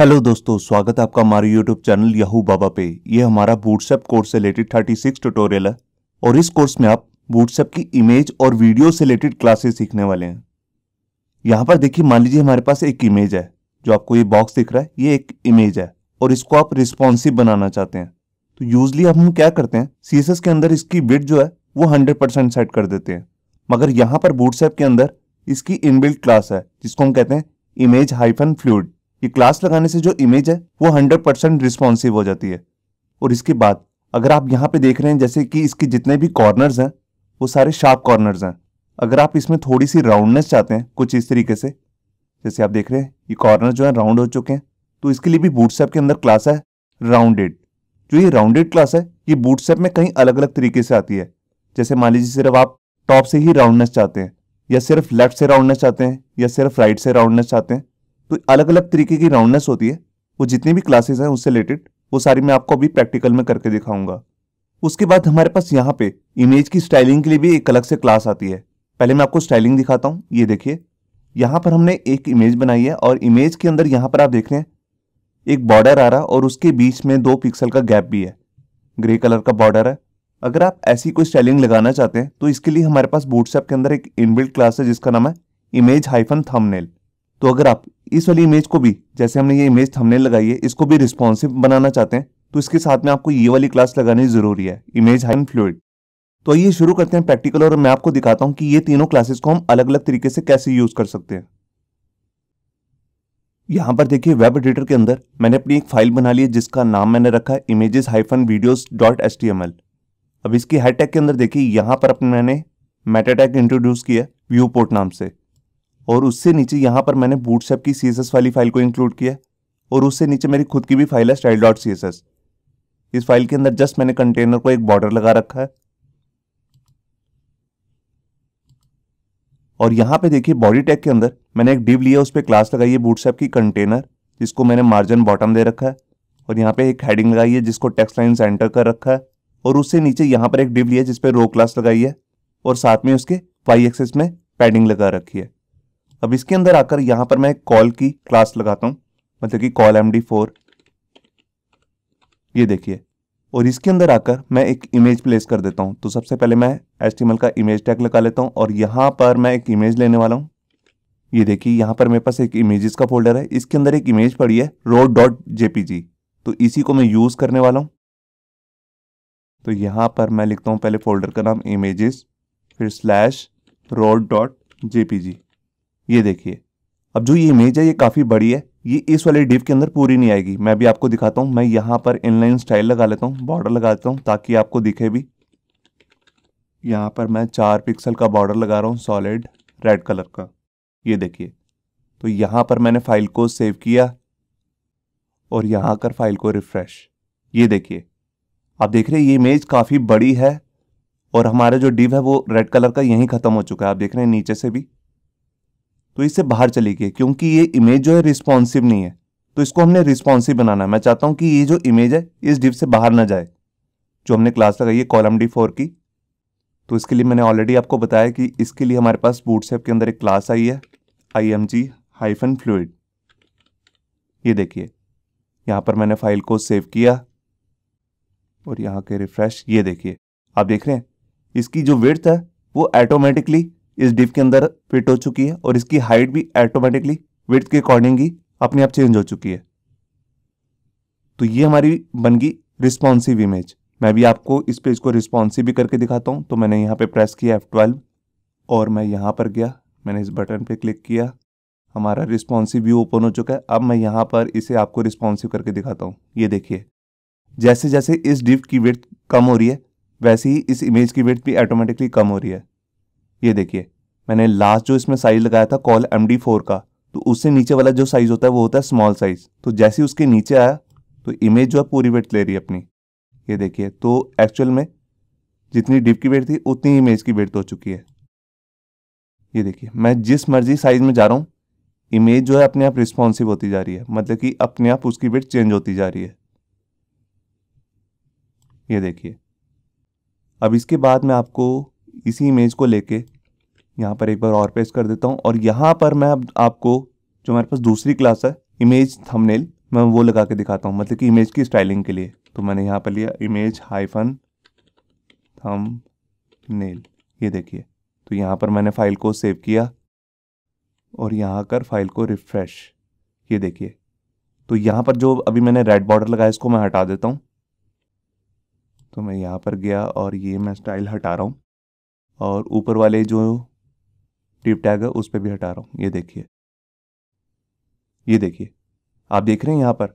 hello दोस्तों स्वागत है आपका हमारे यूट्यूब चैनल याहू बाबा पे ये हमारा बूटसेप कोर्स से रिलेटेड 36 ट्यूटोरियल है और इस कोर्स में आप बूटसेप की इमेज और वीडियो से रिलेटेड क्लासेस सीखने वाले हैं यहाँ पर देखिए मान लीजिए हमारे पास एक इमेज है जो आपको ये बॉक्स दिख रहा है ये एक इमेज है और इसको आप रिस्पॉन्सिव बनाना चाहते हैं तो यूजली हम क्या करते हैं सी के अंदर इसकी बिट जो है वो हंड्रेड सेट कर देते हैं मगर यहाँ पर बूटसेप के अंदर इसकी इनबिल्ट क्लास है जिसको हम कहते हैं इमेज हाइफन फ्लूड ये क्लास लगाने से जो इमेज है वो हंड्रेड परसेंट रिस्पॉन्सिव हो जाती है और इसके बाद अगर आप यहाँ पे देख रहे हैं जैसे कि इसके जितने भी कॉर्नर्स हैं वो सारे शार्प कॉर्नर्स हैं अगर आप इसमें थोड़ी सी राउंडनेस चाहते हैं कुछ इस तरीके से जैसे आप देख रहे हैं ये कॉर्नर जो है राउंड हो चुके हैं तो इसके लिए भी बूट के अंदर क्लास है राउंडेड जो ये राउंडेड क्लास है ये बूट में कहीं अलग अलग तरीके से आती है जैसे मान लीजिए सिर्फ आप टॉप से ही राउंडनेस चाहते हैं या सिर्फ लेफ्ट से राउंडनेस चाहते हैं या सिर्फ राइट से राउंडनेस चाहते हैं तो अलग अलग तरीके की राउंडनेस होती है वो जितनी भी क्लासेस हैं उससे रिलेटेड वो सारी मैं आपको अभी प्रैक्टिकल में करके दिखाऊंगा उसके बाद हमारे पास यहाँ पे इमेज की स्टाइलिंग के लिए भी एक अलग से क्लास आती है पहले मैं आपको स्टाइलिंग दिखाता हूँ ये देखिए यहाँ पर हमने एक इमेज बनाई है और इमेज के अंदर यहाँ पर आप देख रहे हैं एक बॉर्डर आ रहा और उसके बीच में दो पिक्सल का गैप भी है ग्रे कलर का बॉर्डर है अगर आप ऐसी कोई स्टाइलिंग लगाना चाहते हैं तो इसके लिए हमारे पास बूटसैप के अंदर एक इनबिल्ट क्लास है जिसका नाम है इमेज हाइफन थमनेल तो अगर आप इस वाली इमेज को भी जैसे हमने ये इमेज हमने लगाई है इसको भी रिस्पॉन्सिव बनाना चाहते हैं तो इसके साथ में आपको ये वाली क्लास लगानी जरूरी है इमेज हाइन फ्लूड तो ये शुरू करते हैं प्रैक्टिकल और मैं आपको दिखाता हूं कि ये तीनों क्लासेस को हम अलग अलग तरीके से कैसे यूज कर सकते हैं यहां पर देखिए वेब एडिटर के अंदर मैंने अपनी एक फाइल बना ली है जिसका नाम मैंने रखा है images hyphen videos dot S T M L अब इसकी हाईटेक के अंदर देखिए यहां पर अपने मैंने मेटाटेक इंट्रोड्यूस किया व्यू पोर्ट नाम से और उससे नीचे यहाँ पर मैंने बूटसेप की सी वाली फाइल को इंक्लूड किया और उससे नीचे मेरी खुद की भी फाइल है स्टाइल डॉट सी इस फाइल के अंदर जस्ट मैंने कंटेनर को एक बॉर्डर लगा रखा है और यहाँ पे देखिए बॉडी टैग के अंदर मैंने एक डिव लिया उस पर क्लास लगाई है बूटसेप की कंटेनर जिसको मैंने मार्जिन बॉटम दे रखा है और यहाँ पे एक हेडिंग लगाई है जिसको टेक्स्ट लाइन सेंटर कर रखा है और उससे नीचे यहाँ पर एक डिव लिया जिसपे रो क्लास लगाई है और साथ में उसके वाई एक्सेस में पैडिंग लगा रखी है अब इसके अंदर आकर यहां पर मैं कॉल की क्लास लगाता हूं मतलब कि कॉल एम डी फोर ये देखिए और इसके अंदर आकर मैं एक इमेज प्लेस कर देता हूं तो सबसे पहले मैं एल का इमेज टैग लगा लेता हूं और यहां पर मैं एक इमेज लेने वाला हूं ये देखिए यहां पर मेरे पास एक इमेजेस का फोल्डर है इसके अंदर एक इमेज पड़ी है रोड डॉट जेपीजी तो इसी को मैं यूज़ करने वाला हूँ तो यहां पर मैं लिखता हूँ पहले फोल्डर का नाम इमेजेस फिर स्लैश रोड डॉट जेपीजी ये देखिए अब जो ये इमेज है ये काफ़ी बड़ी है ये इस वाले डिव के अंदर पूरी नहीं आएगी मैं भी आपको दिखाता हूँ मैं यहाँ पर इनलाइन स्टाइल लगा लेता हूँ बॉर्डर लगा देता हूँ ताकि आपको दिखे भी यहाँ पर मैं चार पिक्सल का बॉर्डर लगा रहा हूँ सॉलिड रेड कलर का ये देखिए तो यहाँ पर मैंने फाइल को सेव किया और यहाँ कर फाइल को रिफ्रेश ये देखिए आप देख रहे हैं ये इमेज काफ़ी बड़ी है और हमारा जो डिव है वो रेड कलर का यहीं ख़त्म हो चुका है आप देख रहे हैं नीचे से भी तो इससे बाहर चली गई क्योंकि ये इमेज जो है रिस्पॉन्सिव नहीं है तो इसको हमने रिस्पॉन्सिव बनाना है मैं चाहता हूँ कि ये जो इमेज है इस डिप से बाहर ना जाए जो हमने क्लास लगाई है कॉलम डी फोर की तो इसके लिए मैंने ऑलरेडी आपको बताया कि इसके लिए हमारे पास बूटसेप के अंदर एक क्लास आई है I M G hyphen fluid ये देखिए यहाँ पर मैंने फाइल को सेव किया और यहाँ के रिफ्रेश ये देखिए आप देख रहे हैं इसकी जो विर्थ है वो ऐटोमेटिकली इस डिप के अंदर फिट हो चुकी है और इसकी हाइट भी ऑटोमेटिकली विथ के अकॉर्डिंग ही अपने आप चेंज हो चुकी है तो ये हमारी बन गई रिस्पॉन्सिव इमेज मैं भी आपको इस पेज को रिस्पॉन्सिव भी करके दिखाता हूँ तो मैंने यहाँ पे प्रेस किया एफ ट्वेल्व और मैं यहाँ पर गया मैंने इस बटन पे क्लिक किया हमारा रिस्पॉन्सिव व्यू ओपन हो चुका है अब मैं यहाँ पर इसे आपको रिस्पॉन्सिव करके दिखाता हूँ ये देखिए जैसे जैसे इस डिप की वेट कम हो रही है वैसे ही इस इमेज की वेट भी ऑटोमेटिकली कम हो रही है ये देखिए मैंने लास्ट जो इसमें साइज लगाया था कॉल एम डी फोर का तो उससे नीचे वाला जो साइज होता है वो होता है स्मॉल साइज तो जैसे उसके नीचे आया तो इमेज जो है पूरी वेट ले रही है अपनी ये देखिए तो एक्चुअल में जितनी डिप की वेट थी उतनी इमेज की वेट हो चुकी है ये देखिए मैं जिस मर्जी साइज में जा रहा हूँ इमेज जो है अपने आप रिस्पॉन्सिव होती जा रही है मतलब कि अपने आप उसकी वेट चेंज होती जा रही है ये देखिए अब इसके बाद मैं आपको इसी इमेज को लेके यहाँ पर एक बार और पेस्ट कर देता हूँ और यहाँ पर मैं अब आपको जो हमारे पास दूसरी क्लास है इमेज थंबनेल मैं वो लगा के दिखाता हूँ मतलब कि इमेज की स्टाइलिंग के लिए तो मैंने यहाँ पर लिया इमेज हाइफन थम नेल ये देखिए तो यहाँ पर मैंने फाइल को सेव किया और यहाँ कर फाइल को रिफ्रेश ये देखिए तो यहाँ पर जो अभी मैंने रेड बॉर्डर लगाया इसको मैं हटा देता हूँ तो मैं यहाँ पर गया और ये मैं स्टाइल हटा रहा हूँ और ऊपर वाले जो टिप टैग है उस पर भी हटा रहा हूँ ये देखिए ये देखिए आप देख रहे हैं यहाँ पर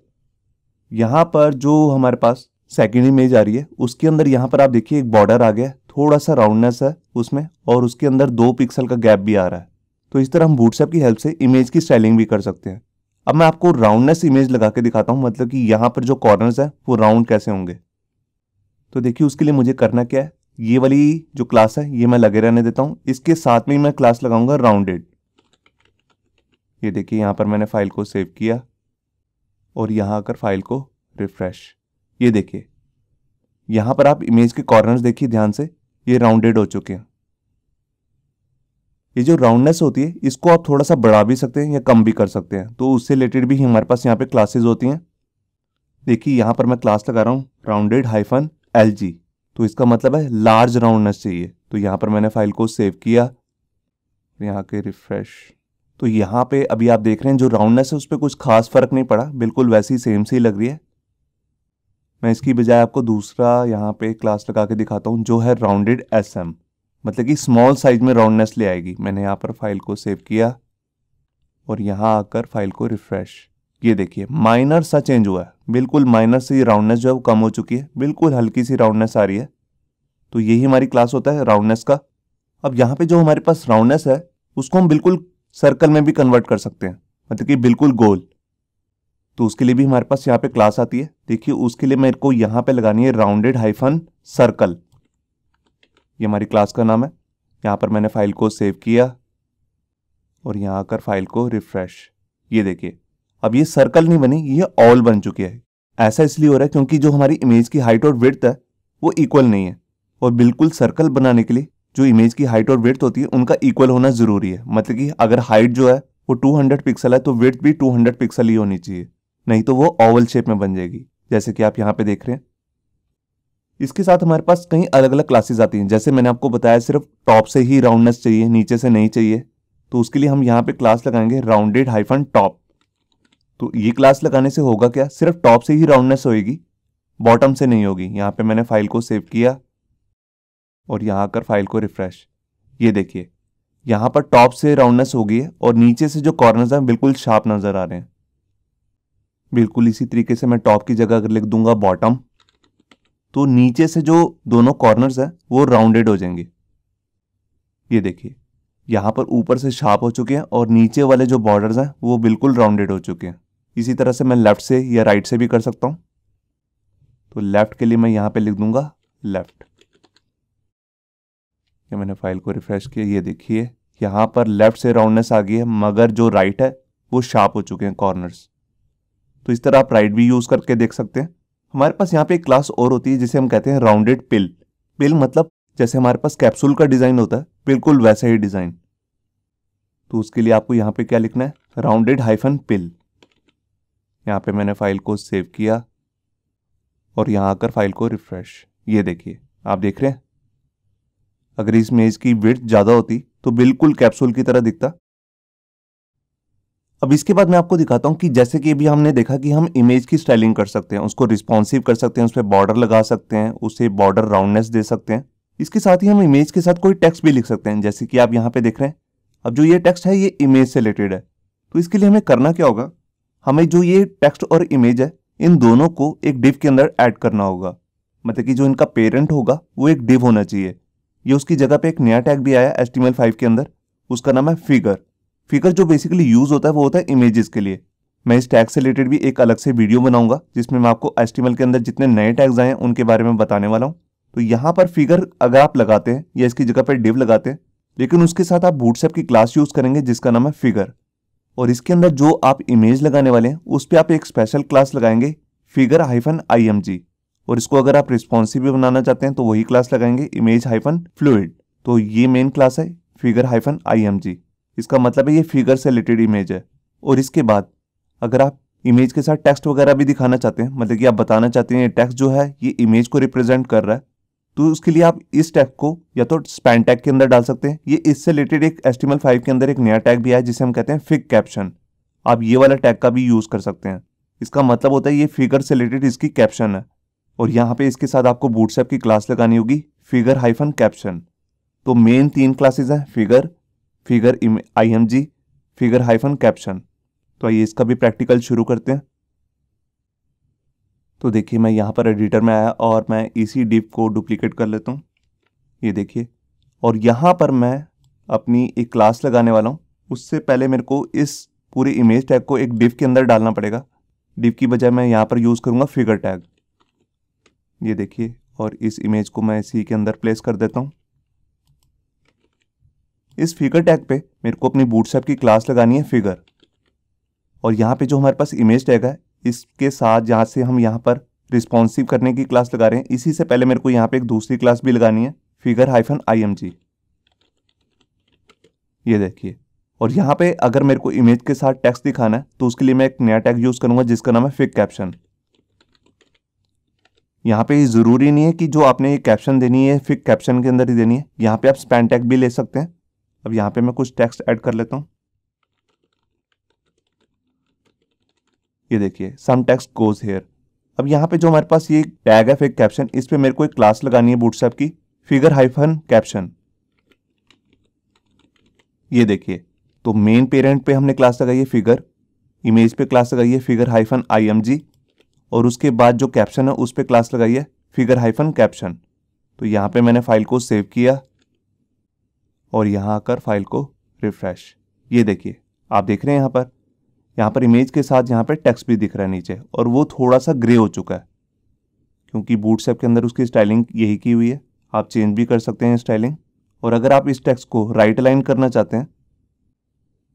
यहाँ पर जो हमारे पास सेकेंड इमेज आ रही है उसके अंदर यहाँ पर आप देखिए एक बॉर्डर आ गया है थोड़ा सा राउंडनेस है उसमें और उसके अंदर दो पिक्सल का गैप भी आ रहा है तो इस तरह हम बूटसेप की हेल्प से इमेज की स्टाइलिंग भी कर सकते हैं अब मैं आपको राउंडनेस इमेज लगा के दिखाता हूँ मतलब कि यहाँ पर जो कॉर्नर्स है वो राउंड कैसे होंगे तो देखिए उसके लिए मुझे करना क्या है ये वाली जो क्लास है ये मैं लगे रहने देता हूँ इसके साथ में ही मैं क्लास लगाऊंगा राउंडेड ये देखिए यहाँ पर मैंने फाइल को सेव किया और यहाँ आकर फाइल को रिफ्रेश ये देखिए यहाँ पर आप इमेज के कॉर्नर्स देखिए ध्यान से ये राउंडेड हो चुके हैं ये जो राउंडनेस होती है इसको आप थोड़ा सा बढ़ा भी सकते हैं या कम भी कर सकते हैं तो उससे रिलेटेड भी हमारे पास यहाँ पे क्लासेस होती हैं देखिए यहाँ पर मैं क्लास लगा रहा हूँ राउंडेड हाइफन एल जी तो इसका मतलब है लार्ज राउंडनेस चाहिए तो यहाँ पर मैंने फाइल को सेव किया यहाँ के रिफ्रेश तो यहाँ पे अभी आप देख रहे हैं जो राउंडनेस है उस पर कुछ खास फर्क नहीं पड़ा बिल्कुल वैसी सेम सी लग रही है मैं इसकी बजाय आपको दूसरा यहाँ पे क्लास लगा के दिखाता हूँ जो है राउंडेड एस एम मतलब कि स्मॉल साइज में राउंडनेस ले आएगी मैंने यहाँ पर फाइल को सेव किया और यहाँ आकर फाइल को रिफ्रेश ये देखिए माइनर सा चेंज हुआ है बिल्कुल माइनर से ये राउंडनेस जो है वो कम हो चुकी है बिल्कुल हल्की सी राउंडनेस आ रही है तो यही हमारी क्लास होता है राउंडनेस का अब यहाँ पे जो हमारे पास राउंडनेस है उसको हम बिल्कुल सर्कल में भी कन्वर्ट कर सकते हैं मतलब कि बिल्कुल गोल तो उसके लिए भी हमारे पास यहाँ पे क्लास आती है देखिए उसके लिए मेरे को यहाँ पे लगानी है राउंडेड हाइफन सर्कल ये हमारी क्लास का नाम है यहाँ पर मैंने फाइल को सेव किया और यहाँ आकर फाइल को रिफ्रेश ये देखिए अब ये सर्कल नहीं बनी ये ऑल बन चुके हैं ऐसा इसलिए हो रहा है क्योंकि जो हमारी इमेज की हाइट और विर्थ है वो इक्वल नहीं है और बिल्कुल सर्कल बनाने के लिए जो इमेज की हाइट और विर्थ होती है उनका इक्वल होना ज़रूरी है मतलब कि अगर हाइट जो है वो 200 पिक्सल है तो विर्थ भी 200 पिक्सल ही होनी चाहिए नहीं तो वो ओवल शेप में बन जाएगी जैसे कि आप यहाँ पे देख रहे हैं इसके साथ हमारे पास कई अलग अलग क्लासेज आती हैं जैसे मैंने आपको बताया सिर्फ टॉप से ही राउंडनेस चाहिए नीचे से नहीं चाहिए तो उसके लिए हम यहाँ पे क्लास लगाएंगे राउंडेड हाइफन टॉप तो ये क्लास लगाने से होगा क्या सिर्फ टॉप से ही राउंडनेस होगी बॉटम से नहीं होगी यहाँ पे मैंने फाइल को सेव किया और यहाँ आकर फाइल को रिफ्रेश ये देखिए यहाँ पर टॉप से राउंडनेस हो गई है और नीचे से जो कॉर्नर्स हैं बिल्कुल शार्प नज़र आ रहे हैं बिल्कुल इसी तरीके से मैं टॉप की जगह अगर लिख दूंगा बॉटम तो नीचे से जो दोनों कॉर्नर्स हैं वो राउंडेड हो जाएंगे ये देखिए यहाँ पर ऊपर से शार्प हो चुके हैं और नीचे वाले जो बॉर्डर्स हैं वो बिल्कुल राउंडेड हो चुके हैं इसी तरह से मैं लेफ़्ट से या राइट से भी कर सकता हूँ तो लेफ़्ट के लिए मैं यहाँ पे लिख दूंगा लेफ़्ट ये मैंने फाइल को रिफ़्रेश किया ये देखिए यहाँ पर लेफ़्ट से राउंडनेस आ गई है मगर जो राइट है वो शार्प हो चुके हैं कॉर्नर्स तो इस तरह आप राइट भी यूज़ करके देख सकते हैं हमारे पास यहाँ पे एक क्लास और होती है जिसे हम कहते हैं राउंडेड पिल पिल मतलब जैसे हमारे पास कैप्सूल का डिज़ाइन होता है बिल्कुल वैसा ही डिज़ाइन तो उसके लिए आपको यहाँ पे क्या लिखना है राउंडेड हाइफन पिल यहाँ पे मैंने फ़ाइल को सेव किया और यहाँ आकर फाइल को रिफ़्रेश ये देखिए आप देख रहे हैं अगर इस मेज़ की विर्थ ज़्यादा होती तो बिल्कुल कैप्सूल की तरह दिखता अब इसके बाद मैं आपको दिखाता हूं कि जैसे कि अभी हमने देखा कि हम इमेज की स्टाइलिंग कर सकते हैं उसको रिस्पॉन्सिव कर सकते हैं उस पर बॉर्डर लगा सकते हैं उसे बॉर्डर राउंडनेस दे सकते हैं इसके साथ ही हम इमेज के साथ कोई टेक्स्ट भी लिख सकते हैं जैसे कि आप यहां पे देख रहे हैं अब जो ये टेक्स्ट है ये इमेज से रिलेटेड है तो इसके लिए हमें करना क्या होगा हमें जो ये टेक्स्ट और इमेज है इन दोनों को एक डिव के अंदर ऐड करना होगा मतलब कि जो इनका पेरेंट होगा वो एक डिव होना चाहिए ये उसकी जगह पे एक नया टैग भी आया एस टी फाइव के अंदर उसका नाम है फिगर फिगर जो बेसिकली यूज़ होता है वो होता है इमेजेस के लिए मैं इस टैग से रिलेटेड भी एक अलग से वीडियो बनाऊंगा जिसमें मैं आपको एस के अंदर जितने नए टैग्स आए हैं उनके बारे में बताने वाला हूँ तो यहाँ पर फिगर अगर आप लगाते हैं या इसकी जगह पर डिव लगाते हैं लेकिन उसके साथ आप बूटसेप की क्लास यूज़ करेंगे जिसका नाम है फिगर और इसके अंदर जो आप इमेज लगाने वाले हैं उस पर आप एक स्पेशल क्लास लगाएंगे figure hyphen I M G और इसको अगर आप रिस्पॉन्सिव भी बनाना चाहते हैं तो वही क्लास लगाएंगे इमेज हाइफन फ्लूड तो ये मेन क्लास है figure hyphen I M G इसका मतलब है ये फिगर से रिलेटेड इमेज है और इसके बाद अगर आप इमेज के साथ टेक्स्ट वगैरह भी दिखाना चाहते हैं मतलब कि आप बताना चाहते हैं ये टेक्स्ट जो है ये इमेज को रिप्रेजेंट कर रहा है तो उसके लिए आप इस टैग को या तो स्पैन टैग के अंदर डाल सकते हैं ये इससे रिलेटेड एक एस्टिमल फाइव के अंदर एक नया टैग भी आया जिसे हम कहते हैं फिक कैप्शन आप ये वाला टैग का भी यूज़ कर सकते हैं इसका मतलब होता है ये फिगर से रिलेटेड इसकी कैप्शन है और यहाँ पे इसके साथ आपको बूटसेप की क्लास लगानी होगी फिगर हाइफन कैप्शन तो मेन तीन क्लासेज हैं figure figure I M G figure hyphen caption तो आइए इसका भी प्रैक्टिकल शुरू करते हैं तो देखिए मैं यहाँ पर एडिटर में आया और मैं इसी डिप को डुप्लीकेट कर लेता हूँ ये देखिए और यहाँ पर मैं अपनी एक क्लास लगाने वाला हूँ उससे पहले मेरे को इस पूरे इमेज टैग को एक डिप के अंदर डालना पड़ेगा डिप की बजाय मैं यहाँ पर यूज़ करूँगा फिगर टैग ये देखिए और इस इमेज को मैं इसी के अंदर प्लेस कर देता हूँ इस फिगर टैग पे मेरे को अपनी बूटसैप की क्लास लगानी है फिगर और यहाँ पे जो हमारे पास इमेज टैग है इसके साथ जहाँ से हम यहाँ पर रिस्पॉन्सिव करने की क्लास लगा रहे हैं इसी से पहले मेरे को यहाँ पे एक दूसरी क्लास भी लगानी है figure hyphen I M G ये देखिए और यहाँ पे अगर मेरे को इमेज के साथ टैक्स दिखाना है तो उसके लिए मैं एक नया टैग यूज़ करूंगा जिसका नाम है फिक कैप्शन यहाँ पे ये ज़रूरी नहीं है कि जो आपने ये कैप्शन देनी है फिक कैप्शन के अंदर ही देनी है यहाँ पे आप स्पैन टैग भी ले सकते हैं अब यहाँ पे मैं कुछ टेक्स्ट ऐड कर लेता हूँ ये देखिए सम टेक्स गोज हेयर अब यहाँ पे जो हमारे पास ये टैग है फेक कैप्शन इस पर मेरे को एक क्लास लगानी है बूटस्टैप की फिगर हाइफन कैप्शन ये देखिए तो मेन पेरेंट पे हमने क्लास लगाई है फिगर इमेज पे क्लास लगाई है फिगर हाइफन आईएमजी और उसके बाद जो कैप्शन है उस पर क्लास लगाई है फिगर हाइफन कैप्शन तो यहाँ पे मैंने फाइल को सेव किया और यहाँ आकर फाइल को रिफ्रेश ये देखिए आप देख रहे हैं यहाँ पर यहाँ पर इमेज के साथ यहाँ पर टेक्स्ट भी दिख रहा है नीचे और वो थोड़ा सा ग्रे हो चुका है क्योंकि बूट सेप के अंदर उसकी स्टाइलिंग यही की हुई है आप चेंज भी कर सकते हैं स्टाइलिंग और अगर आप इस टेक्स्ट को राइट अलाइन करना चाहते हैं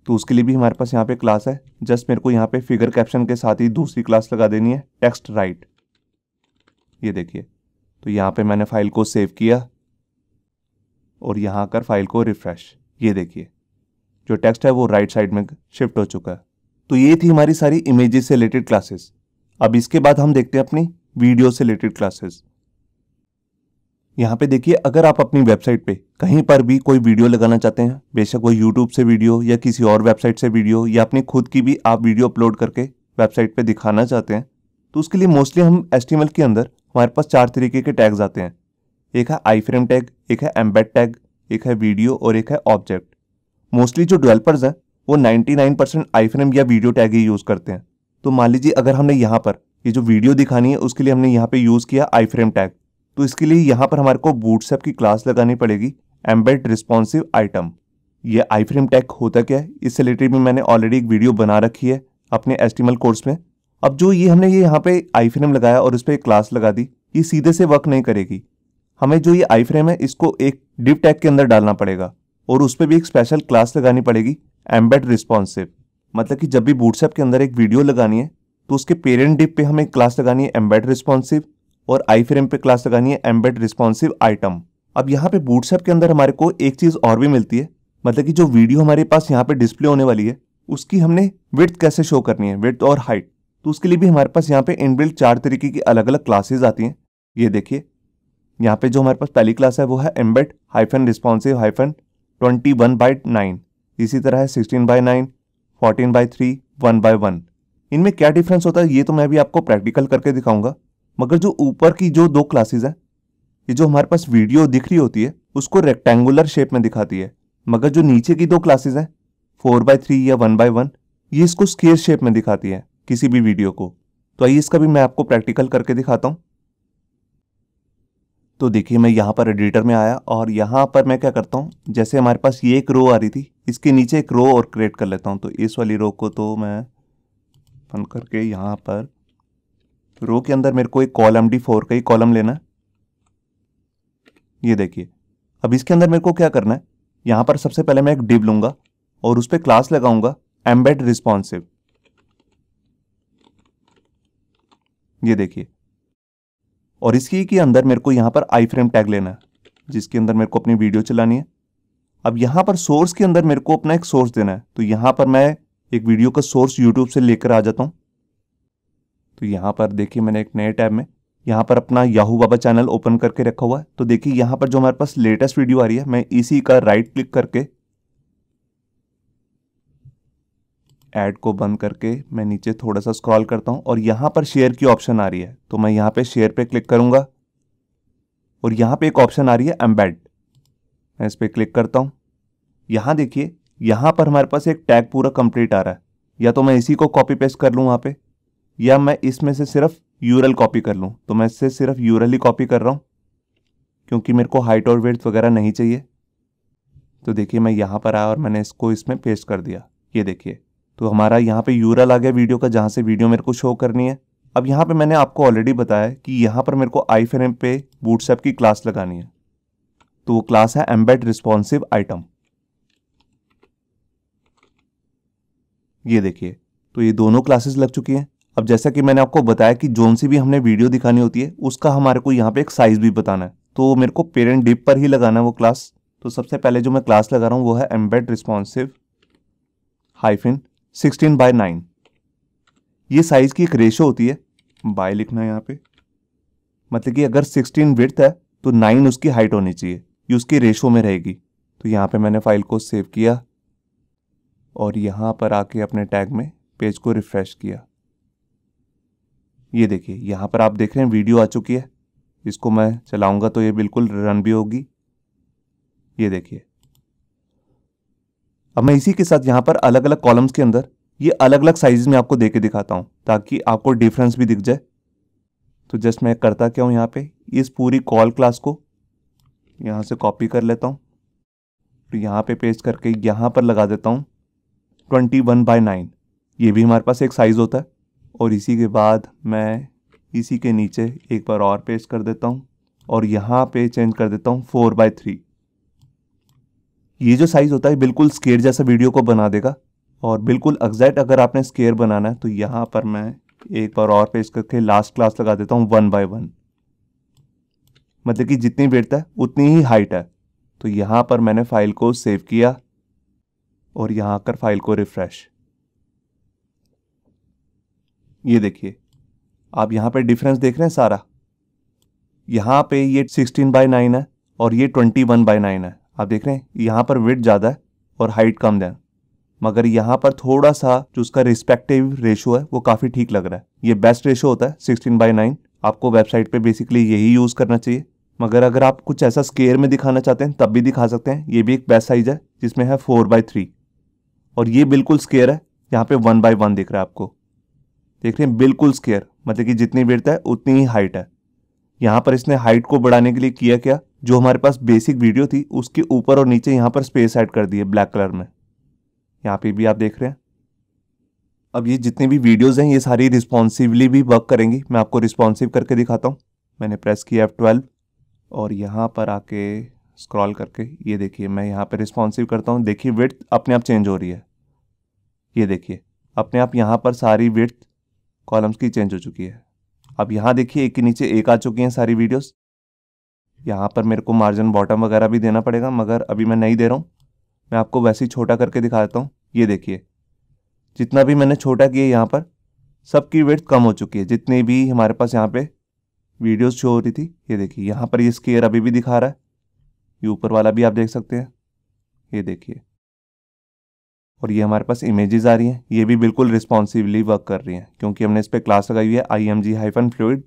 तो उसके लिए भी हमारे पास यहाँ पे क्लास है जस्ट मेरे को यहाँ पे फिगर कैप्शन के साथ ही दूसरी क्लास लगा देनी है टेक्स्ट राइट ये देखिए तो यहाँ पे मैंने फाइल को सेव किया और यहाँ कर फाइल को रिफ्रेश ये देखिए जो टेक्स्ट है वो राइट साइड में शिफ्ट हो चुका है तो ये थी हमारी सारी इमेजेस से रिलेटेड क्लासेस अब इसके बाद हम देखते हैं अपनी वीडियो से रिलेटेड क्लासेस यहाँ पे देखिए अगर आप अपनी वेबसाइट पे कहीं पर भी कोई वीडियो लगाना चाहते हैं बेशक वो यूट्यूब से वीडियो या किसी और वेबसाइट से वीडियो या अपनी खुद की भी आप वीडियो अपलोड करके वेबसाइट पे दिखाना चाहते हैं तो उसके लिए मोस्टली हम एस के अंदर हमारे पास चार तरीके के टैग्स आते हैं एक है आई फ्रेम टैग एक है एम्बेड टैग एक है वीडियो और एक है ऑब्जेक्ट मोस्टली जो डेवलपर्स हैं वो 99 परसेंट आई फ्रेम या वीडियो टैग ही यूज़ करते हैं तो मान लीजिए अगर हमने यहाँ पर ये जो वीडियो दिखानी है उसके लिए हमने यहाँ पे यूज़ किया आई फ्रेम टैग तो इसके लिए यहाँ पर हमारे को बूटसेप की क्लास लगानी पड़ेगी एम्बेड रिस्पॉन्सिव आइटम ये आई फ्रेम टैग होता क्या है इससे रिलेटेड भी मैंने ऑलरेडी एक वीडियो बना रखी है अपने एस्टिमल कोर्स में अब जो ये हमने ये यहाँ पे आई फ्रेम लगाया और उस पर क्लास लगा दी ये सीधे से वर्क नहीं करेगी हमें जो ये आई फ्रेम है इसको एक डिप टैग के अंदर डालना पड़ेगा और उस पर भी एक स्पेशल क्लास लगानी पड़ेगी एम्बेड रिस्पॉन्सिव मतलब कि जब भी बूटसेप के अंदर एक वीडियो लगानी है तो उसके पेरेंट डिप पे हमें क्लास लगानी है एम्बेड रिस्पॉन्सिव और आई फ्रेम पे क्लास लगानी है एम्बेड रिस्पॉन्सिव आइटम अब यहाँ पे बूटसेप के अंदर हमारे को एक चीज़ और भी मिलती है मतलब कि जो वीडियो हमारे पास यहाँ पे डिस्प्ले होने वाली है उसकी हमने विथ कैसे शो करनी है विथ और हाइट तो उसके लिए भी हमारे पास यहाँ पे इनबिल्ट चार तरीके की अलग अलग क्लासेज आती हैं ये देखिए यहाँ पे जो हमारे पास पहली क्लास है वो है embed hyphen responsive hyphen twenty one by nine इसी तरह है sixteen by nine fourteen by three one by one इनमें क्या डिफरेंस होता है ये तो मैं भी आपको प्रैक्टिकल करके दिखाऊंगा मगर जो ऊपर की जो दो क्लासेज हैं ये जो हमारे पास वीडियो दिख रही होती है उसको रेक्टेंगुलर शेप में दिखाती है मगर जो नीचे की दो क्लासेज हैं फोर बाय थ्री या वन बाय वन ये इसको स्केयर शेप में दिखाती है किसी भी वीडियो को तो आइए इसका भी मैं आपको प्रैक्टिकल करके दिखाता हूँ तो देखिए मैं यहाँ पर एडिटर में आया और यहाँ पर मैं क्या करता हूँ जैसे हमारे पास ये एक रो आ रही थी इसके नीचे एक रो और क्रिएट कर लेता हूँ तो इस वाली रो को तो मैं बन करके यहाँ पर रो के अंदर मेरे को एक कॉलम डी फोर का ही कॉलम लेना है ये देखिए अब इसके अंदर मेरे को क्या करना है यहाँ पर सबसे पहले मैं एक डिब लूँगा और उस पर क्लास लगाऊंगा एम्बेड रिस्पॉन्सिव ये देखिए और इसी के अंदर मेरे को यहाँ पर आई फ्रेम टैग लेना है जिसके अंदर मेरे को अपनी वीडियो चलानी है अब यहाँ पर सोर्स के अंदर मेरे को अपना एक सोर्स देना है तो यहाँ पर मैं एक वीडियो का सोर्स यूट्यूब से लेकर आ जाता हूँ तो यहाँ पर देखिए मैंने एक नए टैब में यहाँ पर अपना याहू बाबा चैनल ओपन करके रखा हुआ है तो देखिए यहाँ पर जो हमारे पास लेटेस्ट वीडियो आ रही है मैं इसी का राइट क्लिक करके ऐड को बंद करके मैं नीचे थोड़ा सा स्क्रॉल करता हूँ और यहाँ पर शेयर की ऑप्शन आ रही है तो मैं यहाँ पे शेयर पे क्लिक करूँगा और यहाँ पे एक ऑप्शन आ रही है एम्बेड मैं इस पर क्लिक करता हूँ यहाँ देखिए यहाँ पर हमारे पास एक टैग पूरा कंप्लीट आ रहा है या तो मैं इसी को कॉपी पेस्ट कर लूँ वहाँ पर या मैं इसमें से सिर्फ यूरल कॉपी कर लूँ तो मैं इससे सिर्फ यूरल ही कॉपी कर रहा हूँ क्योंकि मेरे को हाइट और वेथ वगैरह नहीं चाहिए तो देखिए मैं यहाँ पर आया और मैंने इसको इसमें पेस्ट कर दिया ये देखिए तो हमारा यहाँ पे यूरल आ गया वीडियो का जहाँ से वीडियो मेरे को शो करनी है अब यहाँ पे मैंने आपको ऑलरेडी बताया कि यहाँ पर मेरे को आई फ्रेम पे बूटसेप की क्लास लगानी है तो वो क्लास है एम्बेड रिस्पॉन्सिव आइटम ये देखिए तो ये दोनों क्लासेस लग चुकी हैं अब जैसा कि मैंने आपको बताया कि जोन सी भी हमने वीडियो दिखानी होती है उसका हमारे को यहाँ पे एक साइज़ भी बताना है तो मेरे को पेरेंट डिप पर ही लगाना है वो क्लास तो सबसे पहले जो मैं क्लास लगा रहा हूँ वो है embed responsive hyphen sixteen by nine ये साइज़ की एक रेशो होती है बाय लिखना है यहाँ पे मतलब कि अगर सिक्सटीन विथ है तो नाइन उसकी हाइट होनी चाहिए ये उसकी रेशो में रहेगी तो यहाँ पे मैंने फाइल को सेव किया और यहाँ पर आके अपने टैग में पेज को रिफ़्रेश किया ये देखिए यहाँ पर आप देख रहे हैं वीडियो आ चुकी है इसको मैं चलाऊंगा तो ये बिल्कुल रन भी होगी ये देखिए अब मैं इसी के साथ यहाँ पर अलग अलग कॉलम्स के अंदर ये अलग अलग साइज में आपको दे के दिखाता हूँ ताकि आपको डिफरेंस भी दिख जाए तो जस्ट मैं करता क्या हूँ यहाँ पे इस पूरी कॉल क्लास को यहाँ से कॉपी कर लेता हूँ तो यहाँ पे पेस्ट करके यहाँ पर लगा देता हूँ ट्वेंटी वन बाई नाइन ये भी हमारे पास एक साइज़ होता है और इसी के बाद मैं इसी के नीचे एक बार और पेस्ट कर देता हूँ और यहाँ पे चेंज कर देता हूँ फोर बाई थ्री ये जो साइज़ होता है बिल्कुल स्केयर जैसा वीडियो को बना देगा और बिल्कुल एग्जैक्ट अगर आपने स्केयर बनाना है तो यहाँ पर मैं एक बार और पेश करके लास्ट क्लास लगा देता हूँ वन बाय वन मतलब कि जितनी वेट है उतनी ही हाइट है तो यहाँ पर मैंने फाइल को सेव किया और यहाँ आकर फाइल को रिफ्रेश ये देखिए आप यहाँ पर डिफरेंस देख रहे हैं सारा यहाँ पे ये 16 बाय नाइन है और ये 21 बाय नाइन है आप देख रहे हैं यहाँ पर वेट ज़्यादा है और हाइट कम दें मगर यहाँ पर थोड़ा सा जो उसका रिस्पेक्टिव रेशो है वो काफ़ी ठीक लग रहा है ये बेस्ट रेशो होता है सिक्सटीन बाई नाइन आपको वेबसाइट पे बेसिकली यही यूज़ करना चाहिए मगर अगर आप कुछ ऐसा स्केयर में दिखाना चाहते हैं तब भी दिखा सकते हैं ये भी एक बेस्ट साइज़ है जिसमें है फोर बाई थ्री और ये बिल्कुल स्केयर है यहाँ पर वन बाई वन दिख रहा है आपको देख रहे हैं बिल्कुल स्केयर मतलब कि जितनी विर्थ है उतनी ही हाइट है यहाँ पर इसने हाइट को बढ़ाने के लिए किया क्या जो हमारे पास बेसिक वीडियो थी उसके ऊपर और नीचे यहाँ पर स्पेस ऐड कर दिए ब्लैक कलर में यहाँ पे भी आप देख रहे हैं अब ये जितने भी वीडियोस हैं ये सारी रिस्पॉन्सिवली भी वर्क करेंगी मैं आपको रिस्पॉन्सिव करके दिखाता हूँ मैंने प्रेस किया एफ़ ट्वेल्व और यहाँ पर आके स्क्रॉल करके ये देखिए मैं यहाँ पर रिस्पॉन्सिव करता हूँ देखिए विर्थ अपने आप चेंज हो रही है ये देखिए अपने आप यहाँ पर सारी विर्थ कॉलम्स की चेंज हो चुकी है अब यहाँ देखिए एक के नीचे एक आ चुकी हैं सारी वीडियोज़ यहाँ पर मेरे को मार्जिन बॉटम वगैरह भी देना पड़ेगा मगर अभी मैं नहीं दे रहा हूँ मैं आपको वैसे ही छोटा करके दिखा देता हूँ ये देखिए जितना भी मैंने छोटा किया यहाँ पर सबकी वेट कम हो चुकी है जितनी भी हमारे पास यहाँ पे वीडियोस शो हो रही थी ये देखिए यहाँ पर ये स्केयर अभी भी दिखा रहा है ये ऊपर वाला भी आप देख सकते हैं ये देखिए और ये हमारे पास इमेजेस आ रही हैं ये भी बिल्कुल रिस्पॉन्सिवली वर्क कर रही हैं क्योंकि हमने इस पर क्लास लगाई हुई है I M G hyphen fluid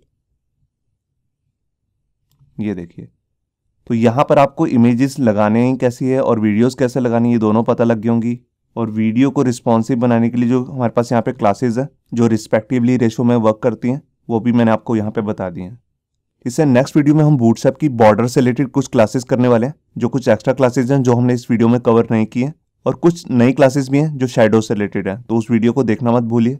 ये देखिए तो यहाँ पर आपको इमेजेस लगाने कैसी है और वीडियोस कैसे लगानी ये दोनों पता लग गई होंगी और वीडियो को रिस्पॉन्सिव बनाने के लिए जो हमारे पास यहाँ पे क्लासेज है जो रिस्पेक्टिवली रेशो में वर्क करती हैं वो भी मैंने आपको यहाँ पे बता दी हैं इससे नेक्स्ट वीडियो में हम व्हाट्सएप की बॉर्डर से रिलेटेड कुछ क्लासेस करने वाले हैं जो कुछ एक्स्ट्रा क्लासेज हैं जो हमने इस वीडियो में कवर नहीं किए और कुछ नई क्लासेज भी हैं जो शेडो से रिलेटेड हैं तो उस वीडियो को देखना मत भूलिए